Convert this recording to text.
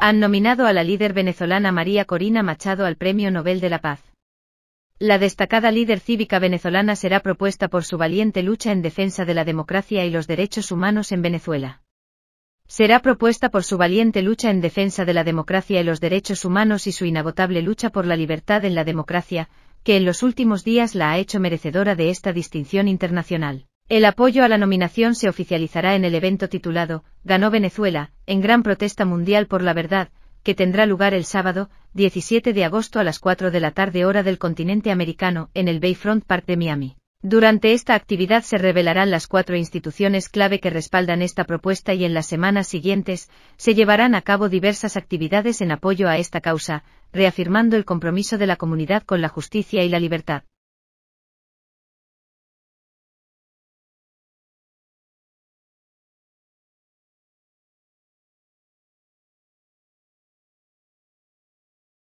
Han nominado a la líder venezolana María Corina Machado al Premio Nobel de la Paz. La destacada líder cívica venezolana será propuesta por su valiente lucha en defensa de la democracia y los derechos humanos en Venezuela. Será propuesta por su valiente lucha en defensa de la democracia y los derechos humanos y su inagotable lucha por la libertad en la democracia, que en los últimos días la ha hecho merecedora de esta distinción internacional. El apoyo a la nominación se oficializará en el evento titulado Ganó Venezuela, en gran protesta mundial por la verdad, que tendrá lugar el sábado, 17 de agosto a las 4 de la tarde hora del continente americano, en el Bayfront Park de Miami. Durante esta actividad se revelarán las cuatro instituciones clave que respaldan esta propuesta y en las semanas siguientes se llevarán a cabo diversas actividades en apoyo a esta causa, reafirmando el compromiso de la comunidad con la justicia y la libertad.